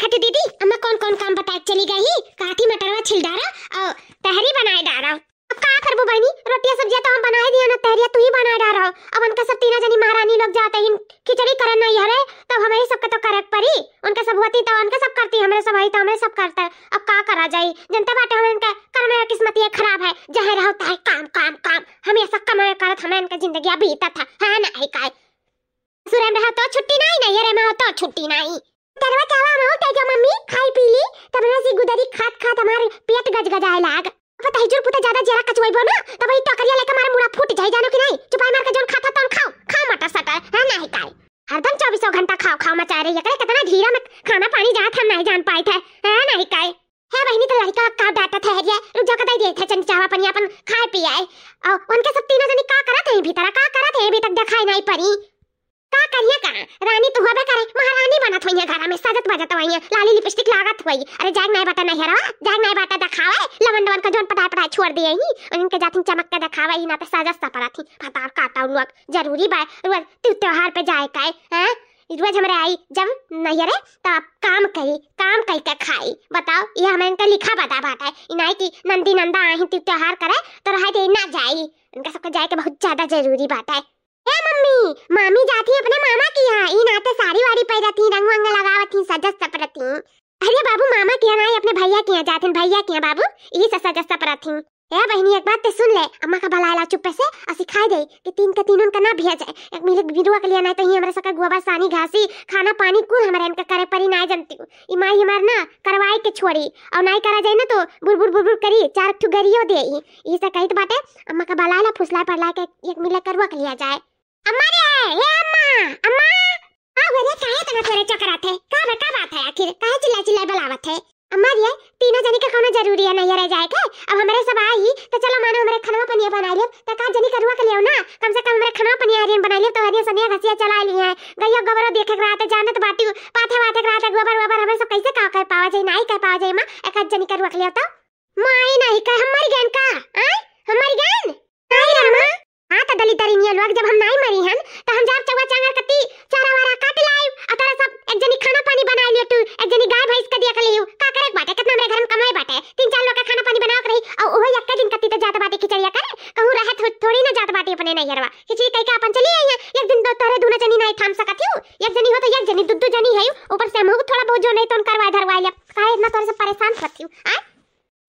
देखते दीदी अब मैं कौन कौन काम बताए चली गई काठी मटरवा छिल डारा और तहरी बनाए डारा अब का करबो बहनी रोटियां सब्जियां तो हम बनाए दिया ना तहरिया तू ही बनाए डारा अब उनका सब तीनों जनी महारानी लोग जाते हैं खिचड़ी करन नहीं हरे तब हमें सबका तो करक पड़ी उनका सब होती तो उनका सब करती हमारे सब आई तो हमें सब करता है अब का करा जाए जनता बाटे हमें इनका कर्म किस्मत ये खराब है जहर होता है काम काम काम हम ऐसा कमाए कर हमें इनका जिंदगी बीता था है ना है काय सुरेंद्र तो छुट्टी नहीं नहीं रे मैं तो छुट्टी नहीं डरवा चावा हम उठ जो मम्मी खाई पी ली तब ना सी गुदरी खात खात हमार पेट गज गजाए लाग अब तही तो जुर पुता ज्यादा जरा कचवाइबो ना तब ई टकरिया लेके हमार मुड़ा फूट जाई जानो कि नहीं चुपाई मार के जोन खाता तोन खाओ खाओ मटर सटा है नहीं काई हरदम 24 घंटा खाओ खाओ मचा रही है करे कितना धीरा में खाना पानी जात हम नहीं जान पाए थे है हाँ नहीं काई है बहनी तो लड़का का डाटा ठहर गया रुक जा कदाई देथे चन चावा पनिया अपन खाए पिए और उनके सब तीनों जने का करत है भीतर का करत है अभी तक दिखाई नहीं पड़ी का करिए का रानी तो होबे करे महारानी बनत होइए घर में सजत बजत होइए लाली लिपस्टिक लागत होइए अरे जाग नहीं बता नहीं रहा जाग नहीं बता दिखावे लवन डवन का जोन पटा पटा छोड़ दिए ही उनके जाथिन चमक के दिखावे ही ना तो सजत सा पड़ा थी फता काटा उन लोग जरूरी बा रोज तू त्योहार पे जाए काए हैं हाँ? रोज हमारे आई जब नहीं रे तो आप काम करी काम कर के खाई बताओ ये हमें इनका लिखा बता बात है इनाई की नंदी नंदा आही त्योहार करे तो रहा तो ना जाई इनका सबका जाए के बहुत ज्यादा जरूरी बात है ए मम्मी मामी जाती अपने मामा के यहाँ इन आते तो साड़ी वाड़ी जाती रंग वंग लगावती सजस सपरती अरे बाबू मामा के यहाँ अपने भैया के यहाँ जाते भैया के यहाँ बाबू यही सजस सपरती ए बहनी एक बात तो सुन ले अम्मा का भलाला चुप से और सिखा दे कि तीन का तीनों का ना भेज जाए एक मिले बिरुआ के लिए ना तो ही हमारे सका गोबर सानी घासी खाना पानी कुल हमारे इनका करे परी ना जानती ई माई हमार ना करवाई के छोड़ी और ना करा जाए ना तो बुरबुर बुरबुर करी चार ठु गरियो दे ई से कहित तो बाटे अम्मा का भलाला फुसला पड़ला के एक मिले करवा के लिया जाए अम्मा रे हे अम्मा अम्मा आओ ने काहे तना तोरे चकरात है का बा का बात है आखिर काहे चिल्ला चिल्ला बलावत है अम्मा रे तीनों जनी का कोनो जरूरी है नहीं रह जाए के अब हमरे सब आई तो चलो मानो हमरे खनवा पनिया बना ले तो का जनी करुआ के लियो ना कम से कम हमरे खनवा पनिया हरियन बना ले तो हरियन सनिया घसिया चला ली है गैया गोबर देखे के रहत जानत बाटी पाथे वाथे के रहत गोबर गोबर हमरे सब कैसे का कर पावा जाई नहीं कर पावा जाई मां एक जनी करुआ के लियो तो माई नहीं का हमारी गैन का आ हमारी गैन हां त तो दली तरी नियल वक जब हम नाही मरी हन त हम तो जाब चवा चांगर कति चारा वारा काट लाइव तरह सब एक जनी खाना पानी बनाई लियो तू एक जनी गाय भैंस क दिया कर लियो का करे बाटे कितना मेरे घर में कमाई बाटे तीन चार लोग का खाना पानी बनावत रही और ओहो एक दिन कति त तो जात बाटे खिचड़िया करे कहूं रहत थोड़ी ना जात बाटे अपने नैहरवा खिचड़ी कई का अपन चली आई एक दिन दो तोरे दूना जनी नाही थाम सकत हूं एक जनी हो तो एक जनी दुद्दू जनी है ऊपर से हम थोड़ा बहुत जो नहीं तो करवाए धरवाए काहे इतना तोरे से परेशान करती हूं आ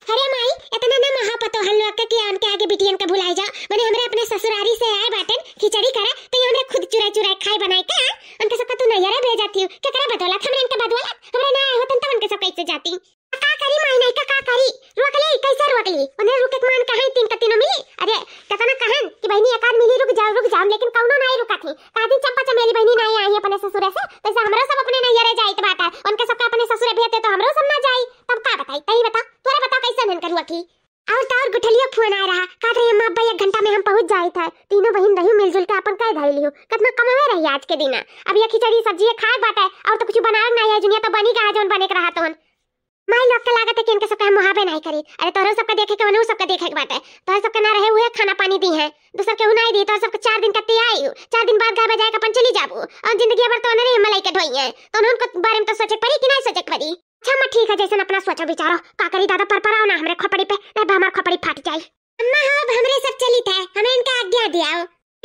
अरे माई इतना ना महापतो हल्लो अक्का की आम के आगे बिटियन का भुलाई जा माने हमरे अपने ससुरारी से आए बाटन खिचड़ी करा तो ये हमरे खुद चुरा चुरा खाए बनाए का हाँ? उनके सबका तू नैया भेज जाती हूं क्या करा बदौला हमरे इनका बदौला हमरे ना आए होतन तब उनके सब कैसे जाती का करी माई नहीं का का करी रोक ले कैसे रोक ली उन्हें रुके मान कहां तीन का तीनों मिली रही मिलजुल के अपन कई धैली हो कितना कमावे रही आज के दिन अब ये खिचड़ी सब्जी ये खाए बाटा है और तो कुछ बना ना है जुनिया तो बनी का जोन बने के रहा तोन माई लोग के लागत है कि इनके सब सबका मुहाबे नहीं करी अरे तोहरो सबका देखे के बनू सबका देखे के बात है तोहर सबका ना रहे हुए खाना पानी दी है दूसर के उनाई दी तोहर सबका चार दिन कत्ते आई चार दिन बाद गाबे जाए अपन चली जाबू और जिंदगी भर तो नहीं मलाई के धोई है तो उनको बारे में तो सोचे पड़ी कि नहीं सोचे पड़ी अच्छा मैं ठीक है जैसे अपना सोचो विचारो का करी दादा पर पर ना हमरे खोपड़ी पे नहीं हमार खोपड़ी फाट जाए अम्मा हो हाँ, हमरे सब चली थे हमें इनका आज्ञा दिया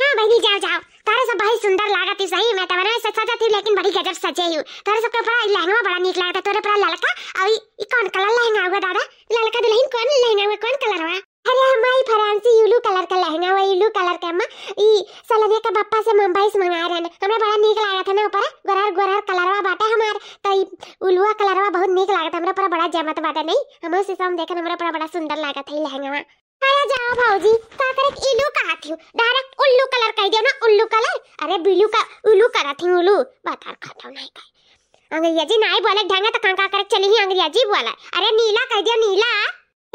हां बहनी जाओ जाओ तारे सब बहुत सुंदर लागत है सही मैं तवरे में सजा थी लेकिन बड़ी गजब सजे हूं तारे सबके बड़ा लहंगा बड़ा नीक लागत तोरे पर ललका और ई कौन कलर लहंगा हुआ दादा ललका दुल्हन तो कौन लहंगा हुआ कौन कलर हुआ अरे हमारी फ्रांसी यूलू कलर का लहंगा हुआ यूलू कलर का अम्मा ई सलविया का पापा से मुंबई से मंगाया रहने हमरा बड़ा नीक लागत ना ऊपर गोरार गोरार कलरवा बाटा हमार त तो ई उलुआ कलरवा बहुत नीक लागत हमरा पर बड़ा जमत बाटा नहीं हमर से सब देखन हमरा पर बड़ा सुंदर लागत है लहंगा आया जाओ भौजी का करे इल्लू का हाथियो डायरेक्ट उल्लू कलर कह दियो ना उल्लू कलर अरे बिलू का उल्लू करा थी उल्लू बता खाता नहीं का अंग्रेजिया जी नाई बोले ढंग तो कांका करे चली ही अंग्रेजिया जी बोला अरे नीला कह दियो नीला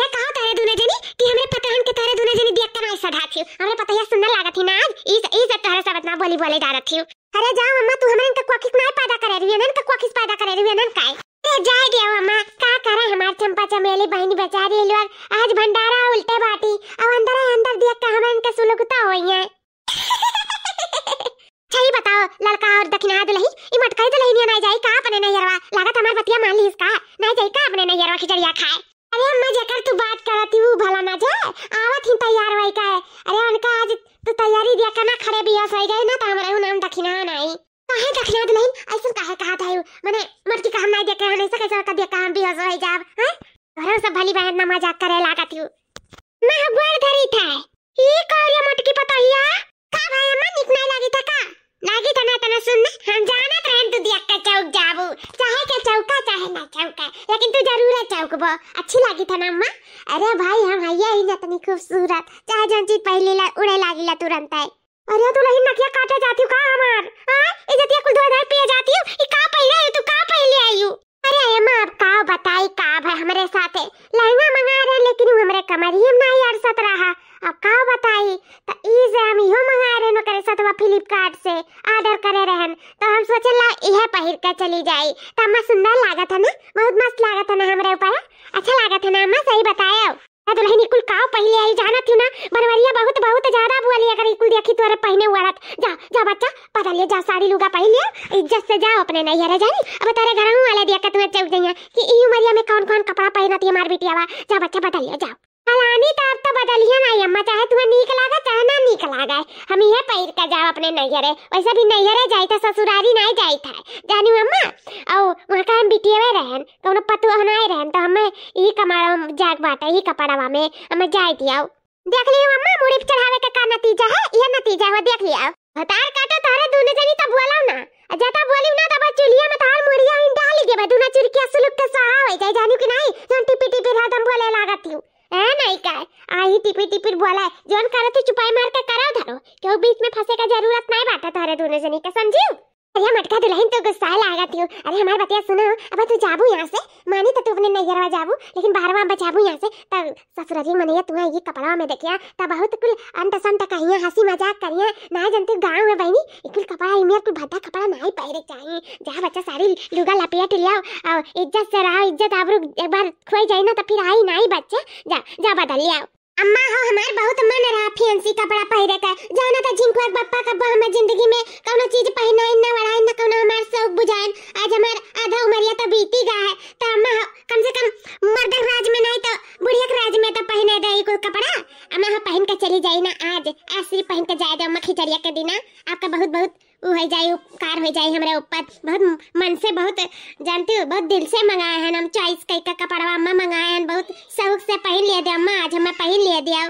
ये कहो तारे दुने जनी कि हमरे पता हम के तारे दुने जनी देख के नाई सधा थी हमरे पता ये सुंदर लागत थी ना आज इस इस तारे सब ना बोली बोले डारत थी अरे जाओ अम्मा तू हमरे इनका क्वाकिस नाई पैदा करे रही है ना इनका क्वाकिस पैदा करे रही है ना काय जाए गया अम्मा का करे हमार चंपा चमेली बहनी बेचारी लोग आज भंडारा उल्टे बाटी अब अंदर अंदर देख के हमन के सुलगुता तो होई है सही बताओ लड़का और दखिना दुलही ई मटका दुलही नहीं जाई तो का अपने नैयरवा लागत हमार बतिया मान ली इसका ना जाई का अपने नैयरवा खिचड़िया खाए अरे अम्मा जकर तू बात करती हु भला ना जाए आवत ही तैयार वई का है अरे उनका आज तू तो तैयारी दिया करना खड़े भी हो सही गए ना त हमरा नाम दखिना नहीं काहे दखना दे नहीं ऐसा काहे कहा था माने मटकी काम नहीं देख रहन ऐसा कैसे का देख काम भी हो रही जाब हैं हाँ? घर सब भली बहन ना मजाक करे लागत हूं मैं गोड़ धरी था ई करिया मटकी पता ही है का भाई अम्मा निक नहीं लागी था का लागी था ना तना सुन ना हम जाना रहन तू तो दिया का चौक जाबू चाहे के चौका चाहे ना चौका लेकिन तू जरूर है चौक बो अच्छी लागी था ना अम्मा अरे भाई हम हैया ही ना तनी खूबसूरत चाहे जन चीज पहले ला उड़े लागी ला तुरंत है अरे तू नहीं नखिया काटे जाती का हमार हां ए जतिया कुल दो पे जाती हूं ये का पहले आई तू का पहले आई हूं अरे एमा अब का बताई का भाई हमरे साथ है लहंगा मंगा रहे लेकिन वो हमरे ही में नहीं अड़सत रहा अब का बताई त तो ई जे हम यो मंगा रहे नो करे साथ वा फ्लिपकार्ट से ऑर्डर करे रहन तो हम सोचे ला इहे पहिर के चली जाई त तो हमें सुंदर लागत है ना बहुत मस्त लागत है ना हमरे ऊपर अच्छा लागत है ना हमें सही बताओ दुल्हनी तो कुल का पहले आई जाना थी ना बनवरिया बहुत बहुत ज्यादा बुआ लिया अगर कुल देखी तोरे पहने हुआ रत जा जा बच्चा पता ले जा साड़ी लुगा पहन लिया इज्जत से जा अपने नैहरे जाई अब तेरे घर वाले देख के तू चौक जइया कि ई उमरिया में कौन-कौन कपड़ा पहनती है मार बिटियावा जा बच्चा बता ले जा हलानी तार तो, तो बदलिया ना अम्मा चाहे तुआ नीक लागा चाहे ना नीक लागा हम ये पैर का जाव अपने नैयरे वैसे भी नैयरे जाई तो था ससुरारी ना जाई था जानी अम्मा औ वहां का हम बिटियावे रहन कोनो पतुआ हनाए रहन तो हमें ई कमाड़ा जाग बाटा ई कपड़ावा में हमें जाई दियाओ देख लियो अम्मा मुड़ी चढ़ावे का का नतीजा है यह नतीजा है देख लियो हतार काटो तारे तो दूने जनी तब बोलाऊ ना जता बोली ना तब चुलिया में तार मुड़िया इन डाल के बदूना चुरकिया सुलुक के सहा हो जाई जानी कि नहीं जन टिपी टिपी हरदम बोले लागत हूं हा नाही काय आई टिपी टिपीर बोलाय जोन करा तू मार के करा धरो क्यों बीच में फंसे का जरूरत नहीं बाटा थारे दोनों जनी का समझियो अरे मटका दुल्हन तो गुस्सा रहा हो अरे हमार बतिया सुनो अब तू जाबू यहाँ से माने तो तू अपने नैयरवा जाबू लेकिन बाहरवा बचाबू यहाँ से तब जी मनैया तू ये कपड़ा में देखिया तब बहुत कुल अंत संत कहिया हंसी मजाक करिया ना जानते गांव में बहनी इकुल कपड़ा ही मेरे कुल भद्दा कपड़ा ना ही पहरे चाहिए जा बच्चा सारी लुगा लपेट लियाओ और इज्जत से रहा इज्जत आबरू एक बार खोई जाए ना तो फिर आई ना ही बच्चा जा जा बदल लिया अम्मा हो हमार बहुत मन रहा फैंसी कपड़ा पहरे का जाना था जिनको बप्पा का हम जिंदगी में कोनो चीज पहना ना वड़ा ना कोनो हमार शौक बुझाएन आज हमार आधा उमरिया तो बीती गा है तो अम्मा कम से कम मर्द राज में नहीं तो बुढ़िया के राज में तो पहने दे कोई कपड़ा अम्मा हो पहन के चली जाई ना आज आज पहन के जाए दे अम्मा खिचड़िया के दिन आपका बहुत बहुत हो जाए उपकार हो जाए हमारे ऊपर बहुत मन से बहुत जानती हो बहुत दिल से मंगाए हैं हम चॉइस कई का कपड़ा अम्मा मंगाए हैं बहुत शौक से पहन लिया दिया अम्मा आज हमें पहन लिया दिया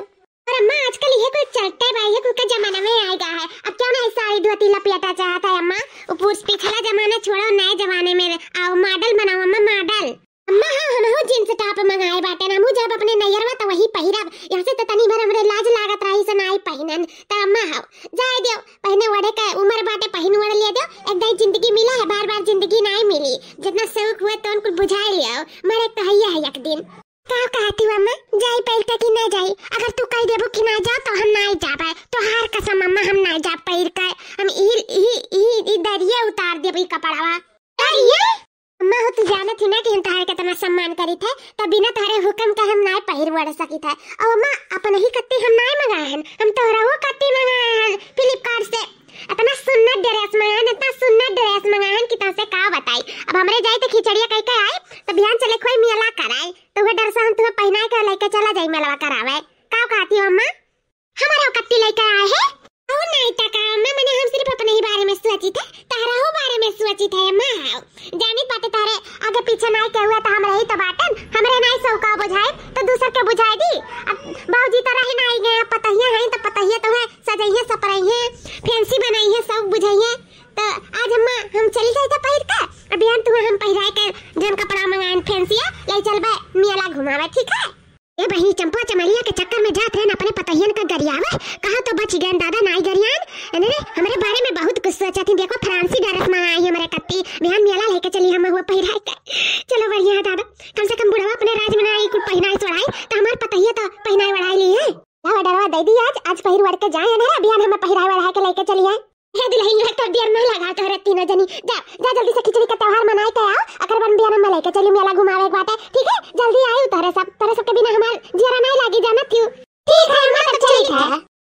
और अम्मा आजकल ये कोई चलते भाई ये कुछ जमाना में आएगा है अब क्यों नहीं साड़ी धोती लपेटा चाहता है अम्मा वो पुरुष पिछला जमाना छोड़ो नए जमाने में आओ मॉडल बनाओ अम्मा मॉडल अम्मा हाँ हम हाँ, हाँ, जींस टॉप मंगाए बाटे ना मुझे अब अपने नैयरवा तो वही पहिरब यहाँ से तो तनी बेबू कि ना जा तो हम ना जा पाए तो हार कसम मम्मा हम ना जा पाई का हम ई ई ई ई दरिया उतार दे भाई कपड़ावा दरिया मम्मा हो तू जाना थी ना कि हम तहार के तना सम्मान करी थे तो बिना तहारे हुक्म का हम ना पहिर वड़ सकी थे और मम्मा अपन ही कत्ते हम ना मंगाए हन हम तोहरा वो कत्ते मंगाए हन फ्लिपकार्ट से अपना सुन्नत ड्रेस मंगाए हन इतना सुन्नत ड्रेस मंगाए हन कि से का बताई अब हमरे जाए तो खिचड़िया कह के आए तो बिहान चले खोई मिला कराए तो वह डर से हम तुह पहनाए के लेके चला जाई मेलवा करावे ना हाँ, आओ जानी पाते तारे आगे पीछे नाय के हुआ तो हम रही तो बाटन हमरे नाय सौ का बुझाए तो दूसर के बुझाए दी अब बाबूजी तो रही नाय गए पतहिया है तो पतहिया तो है सजइए सपराई है फैंसी बनाई है सब बुझाइए तो आज हम हम चल जाए तो पहिर के अभी हम तू हम पहिराए के जन कपड़ा मंगाए फैंसी है ले चल बे मियाला घुमावे ठीक है ए बहनी चंपा चमलिया के चक्कर में जात रहन अपने पतहियन का गरियावे कहां तो बच गए दादा नाई गरियान अरे हमरे बारे में बहुत कुछ सोचा थी देखो फ्रांसी डरस में आई हमरे कत्ती बहन मेला लेके चली हम हुआ पहिराए का चलो बढ़िया है दादा कम से कम बुढ़वा अपने राज में आई कुछ पहनाई सोड़ाई तो हमार पतहिया तो पहनाई वढ़ाई ली है डरवा दे दी आज आज पहिर वड़ के जाए ना अभी हम पहिराई वढ़ा के लेके चली है हे दुल्हन लग तो डियर नहीं लगा तो रहती ना जनी जा जा जल्दी से खिचड़ी का त्यौहार मनाए के आओ अगर बन बिया ना लेके चली मेला घुमावे एक बात है ठीक है जल्दी आए उतारे सब तेरे सब के बिना हमार जरा नहीं लागी जाना थियू ठीक है मत ठीक है